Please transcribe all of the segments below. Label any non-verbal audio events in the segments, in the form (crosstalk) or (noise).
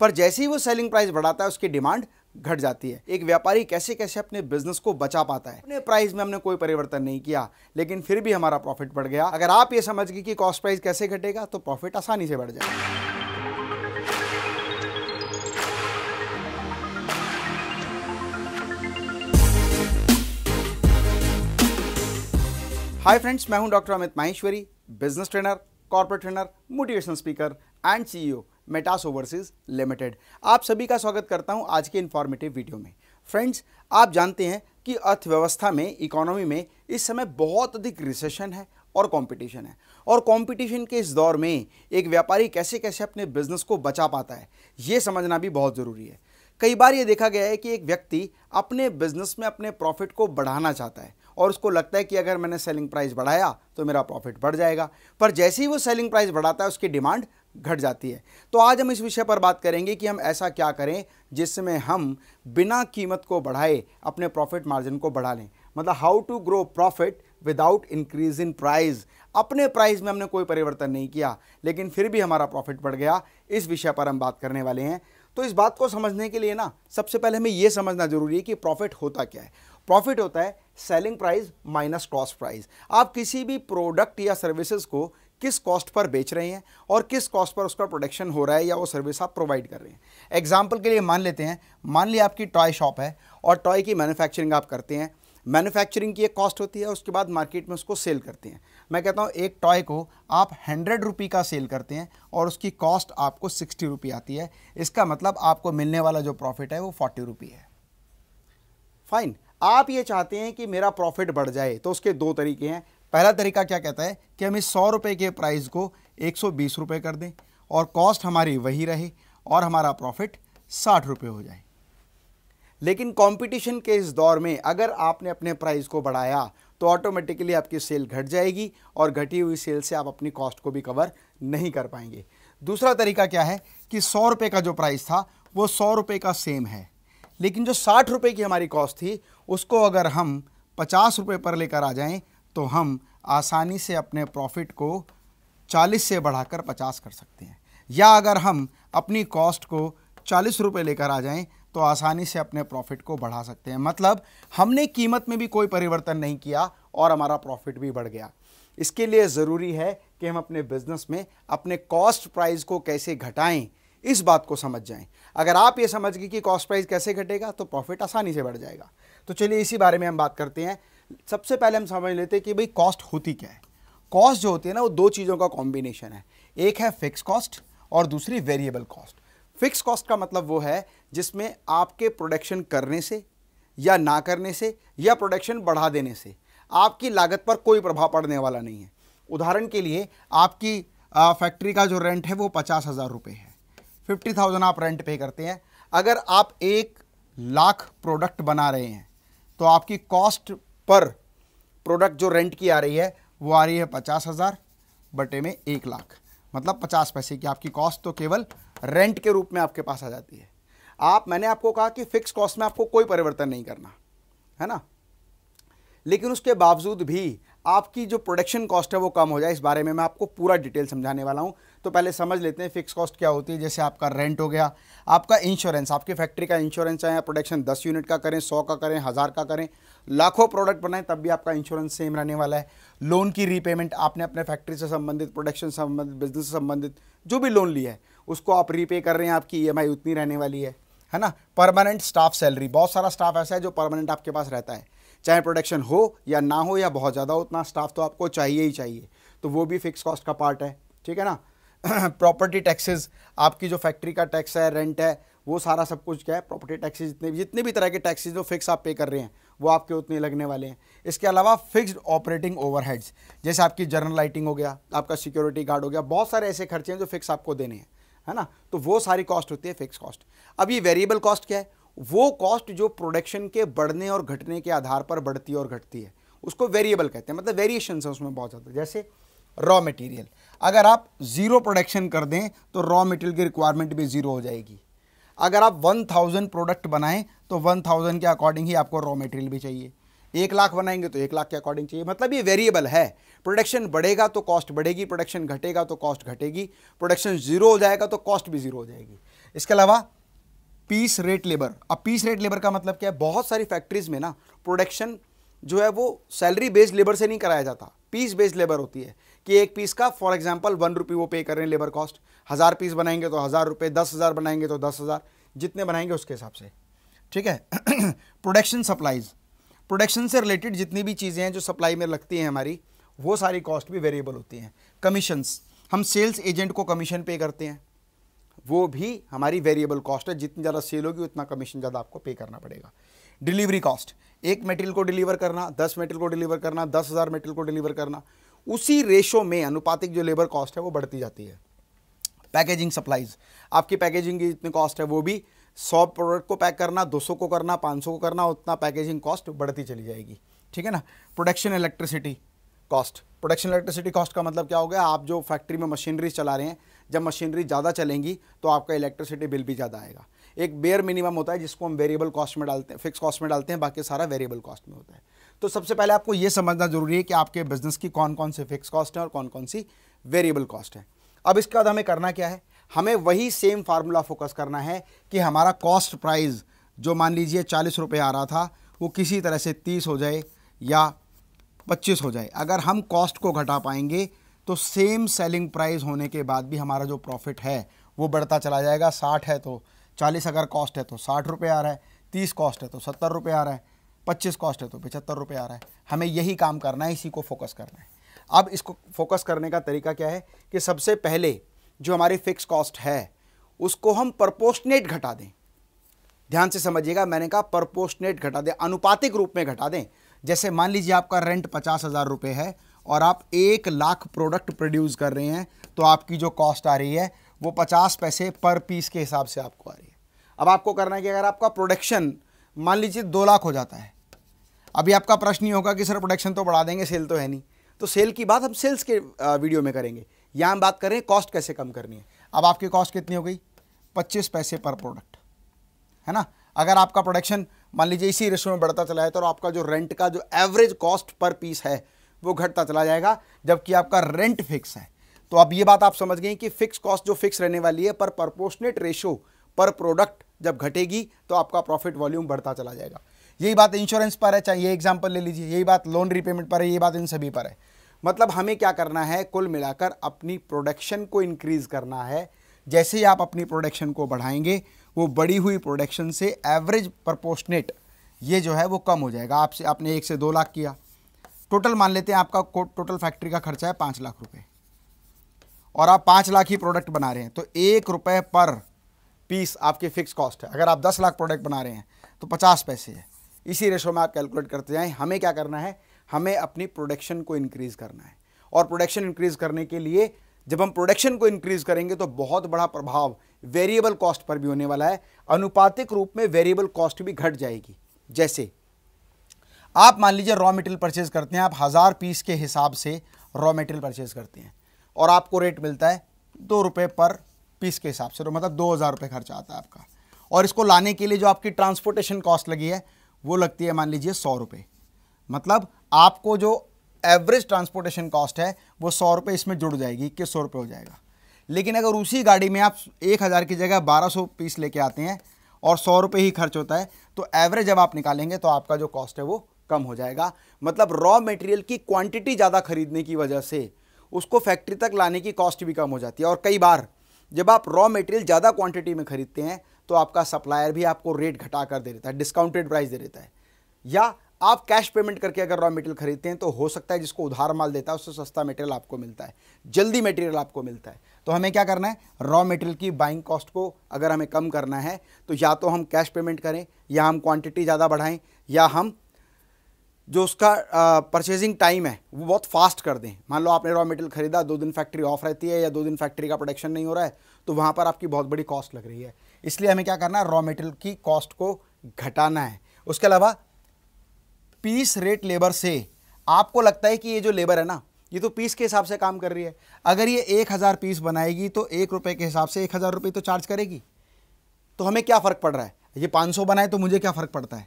पर जैसे ही वो सेलिंग प्राइस बढ़ाता है उसकी डिमांड घट जाती है एक व्यापारी कैसे कैसे अपने बिजनेस को बचा पाता है अपने प्राइस में हमने कोई परिवर्तन नहीं किया लेकिन फिर भी हमारा प्रॉफिट बढ़ गया अगर आप ये समझ गए कि कॉस्ट प्राइस कैसे घटेगा तो प्रॉफिट आसानी से बढ़ जाएगा हाय फ्रेंड्स मैं हूं doctor Amit Maheshwari business trainer corporate trainer motivation speaker and CEO Metas Overseas Limited आप सभी का स्वागत करता हूं आज के इन्फॉर्मेटिव वीडियो में फ्रेंड्स आप जानते हैं कि अर्थव्यवस्था में इकोनॉमी में इस समय बहुत अधिक रिसेशन है और कंपटीशन है और कंपटीशन के इस दौर में एक व्यापारी कैसे कैसे अपने बिजनेस को बचा पाता है ये समझना भी बहुत ज़रूरी है कई बार ये देखा गया है कि एक व्यक्ति अपने बिजनेस में अपने प्रॉफिट को बढ़ाना चाहता है और उसको लगता है कि अगर मैंने सेलिंग प्राइस बढ़ाया तो मेरा प्रॉफिट बढ़ जाएगा पर जैसे ही वो सेलिंग प्राइस बढ़ाता है उसकी डिमांड घट जाती है तो आज हम इस विषय पर बात करेंगे कि हम ऐसा क्या करें जिसमें हम बिना कीमत को बढ़ाए अपने प्रॉफिट मार्जिन को बढ़ा लें मतलब how to grow profit without increase in price अपने प्राइस में हमने कोई परिवर्तन नहीं किया लेकिन फिर भी हमारा प्रॉफिट बढ़ गया इस विषय पर हम बात करने वाले हैं तो इस बात को समझने के लिए ना सबसे पहले हमें यह समझना जरूरी है कि प्रॉफिट होता क्या है प्रॉफिट होता है selling price minus cost price आप किसी भी प्रोडक्ट या सर्विसेज को किस कॉस्ट पर बेच रहे हैं और किस कॉस्ट पर उसका प्रोडक्शन हो रहा है या वो सर्विस आप प्रोवाइड कर रहे हैं एग्जाम्पल के लिए मान लेते हैं मान लिया आपकी टॉय शॉप है और टॉय की मैन्युफैक्चरिंग आप करते हैं मैन्युफैक्चरिंग की एक कॉस्ट होती है उसके बाद मार्केट में उसको सेल करते हैं मैं कहता हूँ एक टॉय को आप हंड्रेड रुपी का सेल करते हैं और उसकी कॉस्ट आपको सिक्सटी रुपी आती है इसका मतलब आपको मिलने वाला जो प्रॉफिट है वो फोर्टी रुपी है फाइन आप ये चाहते हैं कि मेरा प्रॉफिट बढ़ जाए तो उसके दो तरीके हैं पहला तरीका क्या कहता है कि हम इस सौ रुपये के प्राइस को एक सौ बीस रुपये कर दें और कॉस्ट हमारी वही रहे और हमारा प्रॉफिट साठ रुपये हो जाए लेकिन कंपटीशन के इस दौर में अगर आपने अपने प्राइस को बढ़ाया तो ऑटोमेटिकली आपकी सेल घट जाएगी और घटी हुई सेल से आप अपनी कॉस्ट को भी कवर नहीं कर पाएंगे दूसरा तरीका क्या है कि सौ रुपये का जो प्राइस था वो सौ रुपये का सेम है लेकिन जो साठ रुपये की हमारी कॉस्ट थी उसको अगर हम पचास रुपये पर लेकर आ जाएं तो हम आसानी से अपने प्रॉफिट को चालीस से बढ़ाकर पचास कर सकते हैं या अगर हम अपनी कॉस्ट को चालीस रुपये लेकर आ जाएं तो आसानी से अपने प्रॉफिट को बढ़ा सकते हैं मतलब हमने कीमत में भी कोई परिवर्तन नहीं किया और हमारा प्रॉफिट भी बढ़ गया इसके लिए ज़रूरी है कि हम अपने बिजनेस में अपने कॉस्ट प्राइस को कैसे घटाएं इस बात को समझ जाएं अगर आप ये समझ गए कि कॉस्ट प्राइस कैसे घटेगा तो प्रॉफिट आसानी से बढ़ जाएगा तो चलिए इसी बारे में हम बात करते हैं सबसे पहले हम समझ लेते हैं कि भाई कॉस्ट होती क्या है कॉस्ट जो होती है ना वो दो चीज़ों का कॉम्बिनेशन है एक है फिक्स कॉस्ट और दूसरी वेरिएबल कॉस्ट फिक्स कॉस्ट का मतलब वो है जिसमें आपके प्रोडक्शन करने से या ना करने से या प्रोडक्शन बढ़ा देने से आपकी लागत पर कोई प्रभाव पड़ने वाला नहीं है उदाहरण के लिए आपकी फैक्ट्री का जो रेंट है वो पचास हज़ार रुपये है फिफ्टी थाउजेंड आप रेंट पे करते हैं अगर आप एक लाख प्रोडक्ट बना रहे हैं तो आपकी कॉस्ट पर प्रोडक्ट जो रेंट की आ रही है वो आ रही है पचास हज़ार बटे में एक लाख मतलब पचास पैसे की आपकी कॉस्ट तो केवल रेंट के रूप में आपके पास आ जाती है आप मैंने आपको कहा कि फिक्स कॉस्ट में आपको कोई परिवर्तन नहीं करना है ना लेकिन उसके बावजूद भी आपकी जो प्रोडक्शन कॉस्ट है वो कम हो जाए इस बारे में मैं आपको पूरा डिटेल समझाने वाला हूँ तो पहले समझ लेते हैं फिक्स कॉस्ट क्या होती है जैसे आपका रेंट हो गया आपका इंश्योरेंस आपकी फैक्ट्री का इंश्योरेंस है प्रोडक्शन दस यूनिट का करें सौ का करें हज़ार का करें लाखों प्रोडक्ट बनाएं तब भी आपका इंश्योरेंस सेम रहने वाला है लोन की रीपेमेंट आपने अपने फैक्ट्री से संबंधित प्रोडक्शन संबंधित बिजनेस से संबंधित जो भी लोन लिया है उसको आप रीपे कर रहे हैं आपकी ई उतनी रहने वाली है है ना परमानेंट स्टाफ सैलरी बहुत सारा स्टाफ ऐसा है जो परमानेंट आपके पास रहता है चाहे प्रोडक्शन हो या ना हो या बहुत ज़्यादा उतना स्टाफ तो आपको चाहिए ही चाहिए तो वो भी फिक्स कॉस्ट का पार्ट है ठीक है ना प्रॉपर्टी (clears throat) टैक्सेस आपकी जो फैक्ट्री का टैक्स है रेंट है वो सारा सब कुछ क्या है प्रॉपर्टी टैक्सेस जितने भी जितने भी तरह के टैक्सेस जो फिक्स आप पे कर रहे हैं वो आपके उतने लगने वाले हैं इसके अलावा फिक्स्ड ऑपरेटिंग ओवरहेड्स जैसे आपकी जर्नल लाइटिंग हो गया आपका सिक्योरिटी गार्ड हो गया बहुत सारे ऐसे खर्चे हैं जो फिक्स आपको देने हैं है ना तो वो सारी कॉस्ट होती है फिक्स कॉस्ट अब ये वेरिएबल कॉस्ट क्या है वो कॉस्ट जो प्रोडक्शन के बढ़ने और घटने के आधार पर बढ़ती और घटती है उसको वेरिएबल कहते हैं मतलब वेरिएशन है उसमें बहुत ज़्यादा जैसे रॉ मटेरियल अगर आप ज़ीरो प्रोडक्शन कर दें तो रॉ मटेरियल की रिक्वायरमेंट भी ज़ीरो हो जाएगी अगर आप वन थाउजेंड प्रोडक्ट बनाएं तो वन थाउजेंड के अकॉर्डिंग ही आपको रॉ मटेरियल भी चाहिए एक लाख बनाएंगे तो एक लाख के अकॉर्डिंग चाहिए मतलब ये वेरिएबल है प्रोडक्शन बढ़ेगा तो कॉस्ट बढ़ेगी प्रोडक्शन घटेगा तो कॉस्ट घटेगी प्रोडक्शन जीरो हो जाएगा तो कॉस्ट भी जीरो हो जाएगी इसके अलावा पीस रेट लेबर अब पीस रेट लेबर का मतलब क्या है बहुत सारी फैक्ट्रीज में ना प्रोडक्शन जो है वो सैलरी बेस्ड लेबर से नहीं कराया जाता पीस बेस्ड लेबर होती है कि एक पीस का फॉर एग्जाम्पल वन रुपी वो पे कर रहे हैं लेबर कॉस्ट हज़ार पीस बनाएंगे तो हज़ार रुपये दस हज़ार बनाएंगे तो दस हज़ार जितने बनाएंगे उसके हिसाब से ठीक है प्रोडक्शन सप्लाईज प्रोडक्शन से रिलेटेड जितनी भी चीज़ें हैं जो सप्लाई में लगती हैं हमारी वो सारी कॉस्ट भी वेरिएबल होती हैं कमीशंस हम सेल्स एजेंट को कमीशन पे करते हैं वो भी हमारी वेरिएबल कॉस्ट है जितनी ज़्यादा सेल होगी उतना कमीशन ज़्यादा आपको पे करना पड़ेगा डिलीवरी कॉस्ट एक मेटेरियल को डिलीवर करना दस मेटेरियल को डिलीवर करना दस हज़ार मेटेरियल को डिलीवर करना उसी रेशो में अनुपातिक जो लेबर कॉस्ट है वो बढ़ती जाती है पैकेजिंग सप्लाइज आपकी पैकेजिंग की जितनी कॉस्ट है वो भी सौ प्रोडक्ट को पैक करना दो सौ को करना पाँच सौ को करना उतना पैकेजिंग कॉस्ट बढ़ती चली जाएगी ठीक है ना production electricity cost production electricity cost का मतलब क्या हो गया आप जो फैक्ट्री में मशीनरी चला रहे हैं जब मशीनरी ज़्यादा चलेंगी तो आपका इलेक्ट्रिसिटी बिल भी ज़्यादा आएगा एक बेयर मिनिमम होता है जिसको हम वेरिएबल कॉस्ट में डालते हैं फिक्स कॉस्ट में डालते हैं बाकी सारा वेरिएबल कॉस्ट में होता है तो सबसे पहले आपको ये समझना जरूरी है कि आपके बिजनेस की कौन कौन सी फिक्स कॉस्ट है और कौन कौन सी वेरिएबल कॉस्ट है अब इसके बाद हमें करना क्या है हमें वही सेम फार्मूला फोकस करना है कि हमारा कॉस्ट प्राइस जो मान लीजिए चालीस रुपये आ रहा था वो किसी तरह से तीस हो जाए या पच्चीस हो जाए अगर हम कॉस्ट को घटा पाएंगे तो सेम सेलिंग प्राइस होने के बाद भी हमारा जो प्रॉफिट है वो बढ़ता चला जाएगा साठ है तो चालीस अगर कॉस्ट है तो साठ रुपये आ रहा है तीस कॉस्ट है तो सत्तर रुपये आ रहा है पच्चीस कॉस्ट है तो पचहत्तर रुपये आ रहा है हमें यही काम करना है इसी को फोकस करना है अब इसको फोकस करने का तरीका क्या है कि सबसे पहले जो हमारी फिक्स कॉस्ट है उसको हम परपोस्टनेट घटा दें ध्यान से समझिएगा मैंने कहा परपोस्टनेट घटा दें अनुपातिक रूप में घटा दें जैसे मान लीजिए आपका रेंट पचास हज़ार रुपये है और आप एक लाख प्रोडक्ट प्रोड्यूस कर रहे हैं तो आपकी जो कॉस्ट आ रही है वो पचास पैसे पर पीस के हिसाब से आपको आ रही है अब आपको करना है कि अगर आपका प्रोडक्शन मान लीजिए दो लाख हो जाता है अभी आपका प्रश्न ये होगा कि सर प्रोडक्शन तो बढ़ा देंगे सेल तो है नहीं तो सेल की बात हम सेल्स के वीडियो में करेंगे यहाँ हम बात करें कॉस्ट कैसे कम करनी है अब आपकी कॉस्ट कितनी हो गई पच्चीस पैसे पर प्रोडक्ट है ना अगर आपका प्रोडक्शन मान लीजिए इसी रेशो में बढ़ता चला जाए तो आपका जो रेंट का जो एवरेज कॉस्ट पर पीस है वो घटता चला जाएगा जबकि आपका रेंट फिक्स है तो अब ये बात आप समझ गए कि फिक्स कॉस्ट जो फिक्स रहने वाली है पर परपोर्शनेट रेशो पर प्रोडक्ट जब घटेगी तो आपका प्रॉफिट वॉल्यूम बढ़ता चला जाएगा यही बात इंश्योरेंस पर है चाहे ये एग्जाम्पल ले लीजिए यही बात लोन रिपेमेंट पर है ये बात इन सभी पर है मतलब हमें क्या करना है कुल मिलाकर अपनी प्रोडक्शन को इंक्रीज़ करना है जैसे ही आप अपनी प्रोडक्शन को बढ़ाएंगे वो बढ़ी हुई प्रोडक्शन से एवरेज प्रपोर्शनेट ये जो है वो कम हो जाएगा आपसे आपने एक से दो लाख किया टोटल मान लेते हैं आपका टोटल फैक्ट्री का खर्चा है पाँच लाख रुपए और आप पाँच लाख ही प्रोडक्ट बना रहे हैं तो एक रुपये पर पीस आपकी फिक्स कॉस्ट है अगर आप दस लाख प्रोडक्ट बना रहे हैं तो पचास पैसे है इसी रेशो में आप कैलकुलेट करते जाएँ हमें क्या करना है हमें अपनी प्रोडक्शन को इंक्रीज करना है और प्रोडक्शन इंक्रीज़ करने के लिए जब हम प्रोडक्शन को इंक्रीज़ करेंगे तो बहुत बड़ा प्रभाव वेरिएबल कॉस्ट पर भी होने वाला है अनुपातिक रूप में वेरिएबल कॉस्ट भी घट जाएगी जैसे आप मान लीजिए रॉ मटेरियल परचेज करते हैं आप हज़ार पीस के हिसाब से रॉ मटेरियल परचेज करते हैं और आपको रेट मिलता है दो रुपये पर पीस के हिसाब से तो मतलब दो हज़ार रुपये खर्चा आता है आपका और इसको लाने के लिए जो आपकी ट्रांसपोर्टेशन कॉस्ट लगी है वो लगती है मान लीजिए सौ रुपये मतलब आपको जो एवरेज ट्रांसपोर्टेशन कॉस्ट है वो सौ रुपये इसमें जुड़ जाएगी इक्कीस सौ रुपये हो जाएगा लेकिन अगर उसी गाड़ी में आप एक हज़ार की जगह बारह सौ पीस लेके आते हैं और सौ रुपये ही खर्च होता है तो एवरेज जब आप निकालेंगे तो आपका जो कॉस्ट है वो कम हो जाएगा मतलब रॉ मटेरियल की क्वांटिटी ज़्यादा खरीदने की वजह से उसको फैक्ट्री तक लाने की कॉस्ट भी कम हो जाती है और कई बार जब आप रॉ मटेरियल ज़्यादा क्वांटिटी में खरीदते हैं तो आपका सप्लायर भी आपको रेट घटा कर दे देता है डिस्काउंटेड प्राइस दे देता है या आप कैश पेमेंट करके अगर रॉ मटेरियल खरीदते हैं तो हो सकता है जिसको उधार माल देता है उससे सस्ता मटेरियल आपको मिलता है जल्दी मटेरियल आपको मिलता है तो हमें क्या करना है रॉ मटेरियल की बाइंग कॉस्ट को अगर हमें कम करना है तो या तो हम कैश पेमेंट करें या हम क्वांटिटी ज़्यादा बढ़ाएं या हम जो उसका परचेजिंग टाइम है वो बहुत फास्ट कर दें मान लो आपने रॉ मटेरियल खरीदा दो दिन फैक्ट्री ऑफ रहती है या दो दिन फैक्ट्री का प्रोडक्शन नहीं हो रहा है तो वहाँ पर आपकी बहुत बड़ी कॉस्ट लग रही है इसलिए हमें क्या करना है रॉ मटेरियल की कॉस्ट को घटाना है उसके अलावा पीस रेट लेबर से आपको लगता है कि ये जो लेबर है ना ये तो पीस के हिसाब से काम कर रही है अगर ये एक हज़ार पीस बनाएगी तो एक रुपये के हिसाब से एक हज़ार रुपये तो चार्ज करेगी तो हमें क्या फ़र्क पड़ रहा है ये पाँच सौ बनाए तो मुझे क्या फ़र्क पड़ता है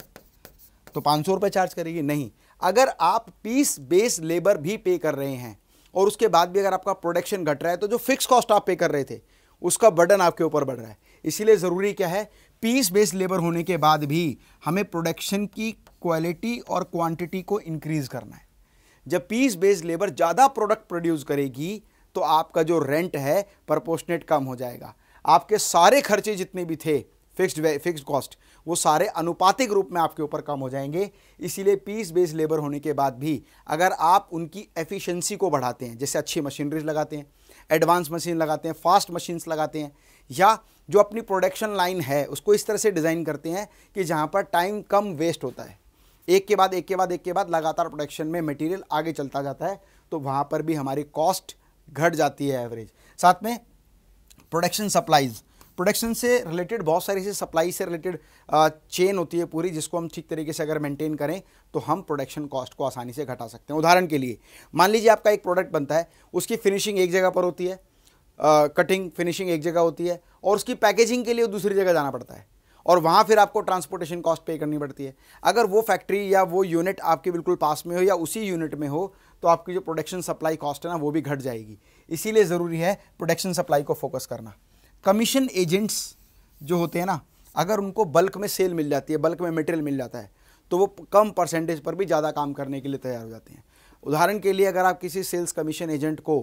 तो पाँच सौ रुपये चार्ज करेगी नहीं अगर आप पीस बेस लेबर भी पे कर रहे हैं और उसके बाद भी अगर आपका प्रोडक्शन घट रहा है तो जो फिक्स कॉस्ट आप पे कर रहे थे उसका बर्डन आपके ऊपर बढ़ रहा है इसीलिए ज़रूरी क्या है पीस बेस लेबर होने के बाद भी हमें प्रोडक्शन की क्वालिटी और क्वांटिटी को इंक्रीज़ करना है जब पीस बेस्ड लेबर ज़्यादा प्रोडक्ट प्रोड्यूस करेगी तो आपका जो रेंट है प्रपोर्शनेट कम हो जाएगा आपके सारे खर्चे जितने भी थे फिक्स्ड फिक्स्ड कॉस्ट वो सारे अनुपातिक रूप में आपके ऊपर कम हो जाएंगे इसीलिए पीस बेस्ड लेबर होने के बाद भी अगर आप उनकी एफिशिएंसी को बढ़ाते हैं जैसे अच्छी मशीनरीज लगाते हैं एडवांस मशीन लगाते हैं फास्ट मशीन्स लगाते हैं या जो अपनी प्रोडक्शन लाइन है उसको इस तरह से डिज़ाइन करते हैं कि जहाँ पर टाइम कम वेस्ट होता है एक के बाद एक के बाद एक के बाद लगातार प्रोडक्शन में मटेरियल आगे चलता जाता है तो वहाँ पर भी हमारी कॉस्ट घट जाती है एवरेज साथ में प्रोडक्शन सप्लाईज़ प्रोडक्शन से रिलेटेड बहुत सारी ऐसी सप्लाई से रिलेटेड चेन होती है पूरी जिसको हम ठीक तरीके से अगर मेंटेन करें तो हम प्रोडक्शन कॉस्ट को आसानी से घटा सकते हैं उदाहरण के लिए मान लीजिए आपका एक प्रोडक्ट बनता है उसकी फिनिशिंग एक जगह पर होती है कटिंग फिनिशिंग एक जगह होती है और उसकी पैकेजिंग के लिए दूसरी जगह जाना पड़ता है और वहाँ फिर आपको ट्रांसपोर्टेशन कॉस्ट पे करनी पड़ती है अगर वो फैक्ट्री या वो यूनिट आपके बिल्कुल पास में हो या उसी यूनिट में हो तो आपकी जो प्रोडक्शन सप्लाई कॉस्ट है ना वो भी घट जाएगी इसीलिए ज़रूरी है प्रोडक्शन सप्लाई को फोकस करना कमीशन एजेंट्स जो होते हैं ना अगर उनको बल्क में सेल मिल जाती है बल्क में मटेरियल मिल जाता है तो वो कम परसेंटेज पर भी ज़्यादा काम करने के लिए तैयार हो जाते हैं उदाहरण के लिए अगर आप किसी सेल्स कमीशन एजेंट को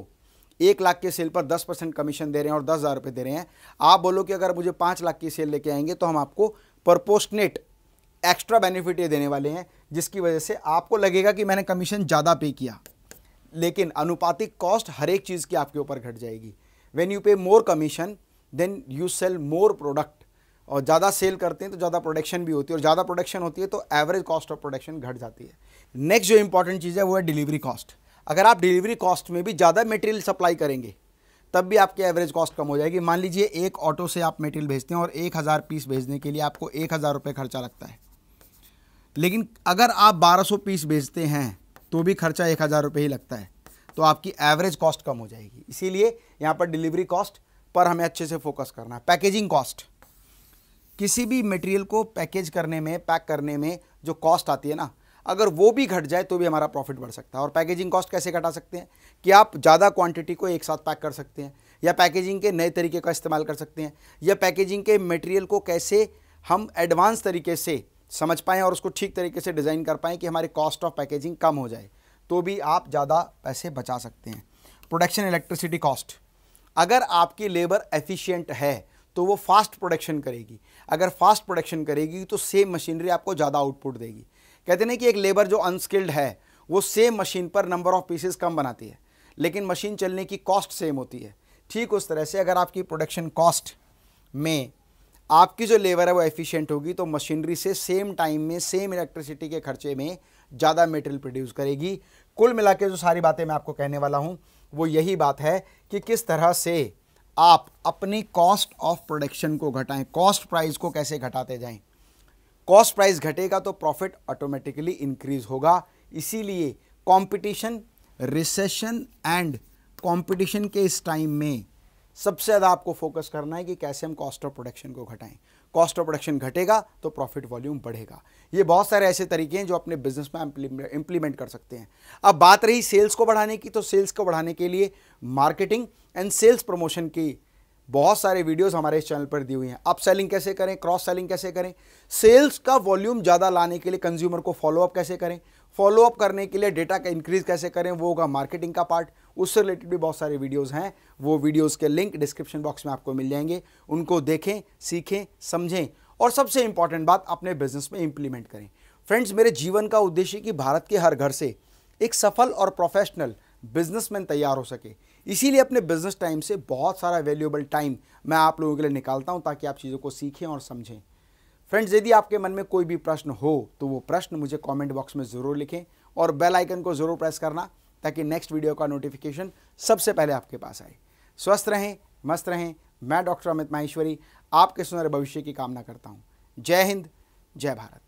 एक लाख के सेल पर दस परसेंट कमीशन दे रहे हैं और दस हज़ार रुपये दे रहे हैं आप बोलो कि अगर मुझे पाँच लाख की सेल लेके आएंगे तो हम आपको परपोस्टनेट एक्स्ट्रा बेनिफिट ये देने वाले हैं जिसकी वजह से आपको लगेगा कि मैंने कमीशन ज़्यादा पे किया लेकिन अनुपातिक कॉस्ट हर एक चीज़ की आपके ऊपर घट जाएगी when you pay more commission then you sell more product और ज़्यादा सेल करते हैं तो ज़्यादा प्रोडक्शन भी होती है और ज़्यादा प्रोडक्शन होती है तो एवरेज कॉस्ट ऑफ प्रोडक्शन घट जाती है नेक्स्ट जो इंपॉर्टेंट चीज़ है वो है डिलीवरी कॉस्ट अगर आप डिलीवरी कॉस्ट में भी ज़्यादा मटेरियल सप्लाई करेंगे तब भी आपकी एवरेज कॉस्ट कम हो जाएगी मान लीजिए एक ऑटो से आप मटेरियल भेजते हैं और एक हज़ार पीस भेजने के लिए आपको एक हज़ार रुपये खर्चा लगता है लेकिन अगर आप बारह सौ पीस भेजते हैं तो भी खर्चा एक हज़ार रुपये ही लगता है तो आपकी एवरेज कॉस्ट कम हो जाएगी इसीलिए यहाँ पर डिलीवरी कॉस्ट पर हमें अच्छे से फोकस करना है पैकेजिंग कॉस्ट किसी भी मटेरियल को पैकेज करने में पैक करने में जो कॉस्ट आती है ना अगर वो भी घट जाए तो भी हमारा प्रॉफिट बढ़ सकता है और पैकेजिंग कॉस्ट कैसे घटा सकते हैं कि आप ज़्यादा क्वांटिटी को एक साथ पैक कर सकते हैं या पैकेजिंग के नए तरीके का इस्तेमाल कर सकते हैं या पैकेजिंग के मटेरियल को कैसे हम एडवांस तरीके से समझ पाएँ और उसको ठीक तरीके से डिज़ाइन कर पाएँ कि हमारे कॉस्ट ऑफ पैकेजिंग कम हो जाए तो भी आप ज़्यादा पैसे बचा सकते हैं प्रोडक्शन इलेक्ट्रिसिटी कॉस्ट अगर आपकी लेबर एफिशिएंट है तो वो फास्ट प्रोडक्शन करेगी अगर फास्ट प्रोडक्शन करेगी तो सेम मशीनरी आपको ज़्यादा आउटपुट देगी कहते नहीं कि एक लेबर जो अनस्किल्ड है वो सेम मशीन पर नंबर ऑफ़ पीसेस कम बनाती है लेकिन मशीन चलने की कॉस्ट सेम होती है ठीक उस तरह से अगर आपकी प्रोडक्शन कॉस्ट में आपकी जो लेबर है वो एफिशिएंट होगी तो मशीनरी से सेम टाइम में सेम इलेक्ट्रिसिटी के खर्चे में ज़्यादा मेटेरियल प्रोड्यूस करेगी कुल मिला के जो सारी बातें मैं आपको कहने वाला हूँ वो यही बात है कि किस तरह से आप अपनी कॉस्ट ऑफ प्रोडक्शन को घटाएं कॉस्ट प्राइस को कैसे घटाते जाएं कॉस्ट प्राइस घटेगा तो प्रॉफिट ऑटोमेटिकली इंक्रीज होगा इसीलिए कंपटीशन रिसेशन एंड कंपटीशन के इस टाइम में सबसे ज़्यादा आपको फोकस करना है कि कैसे हम कॉस्ट ऑफ प्रोडक्शन को घटाएं कॉस्ट ऑफ प्रोडक्शन घटेगा तो प्रॉफिट वॉल्यूम बढ़ेगा ये बहुत सारे ऐसे तरीके हैं जो अपने बिजनेस में इंप्लीमेंट कर सकते हैं अब बात रही सेल्स को बढ़ाने की तो सेल्स को बढ़ाने के लिए मार्केटिंग एंड सेल्स प्रमोशन की बहुत सारे वीडियोस हमारे इस चैनल पर दी हुई हैं अप सेलिंग कैसे करें क्रॉस सेलिंग कैसे करें सेल्स का वॉल्यूम ज़्यादा लाने के लिए कंज्यूमर को फॉलोअप कैसे करें फॉलोअप करने के लिए डेटा का इंक्रीज़ कैसे करें वो होगा मार्केटिंग का पार्ट उससे रिलेटेड भी बहुत सारे वीडियोस हैं वो वीडियोस के लिंक डिस्क्रिप्शन बॉक्स में आपको मिल जाएंगे उनको देखें सीखें समझें और सबसे इंपॉर्टेंट बात अपने बिजनेस में इंप्लीमेंट करें फ्रेंड्स मेरे जीवन का उद्देश्य कि भारत के हर घर से एक सफल और प्रोफेशनल बिजनेसमैन तैयार हो सके इसीलिए अपने बिजनेस टाइम से बहुत सारा वैल्यूएबल टाइम मैं आप लोगों के लिए निकालता हूँ ताकि आप चीज़ों को सीखें और समझें फ्रेंड्स यदि आपके मन में कोई भी प्रश्न हो तो वो प्रश्न मुझे कमेंट बॉक्स में ज़रूर लिखें और बेल आइकन को ज़रूर प्रेस करना ताकि नेक्स्ट वीडियो का नोटिफिकेशन सबसे पहले आपके पास आए स्वस्थ रहें मस्त रहें मैं डॉक्टर अमित माहेश्वरी आपके सुंदर भविष्य की कामना करता हूँ जय हिंद जय भारत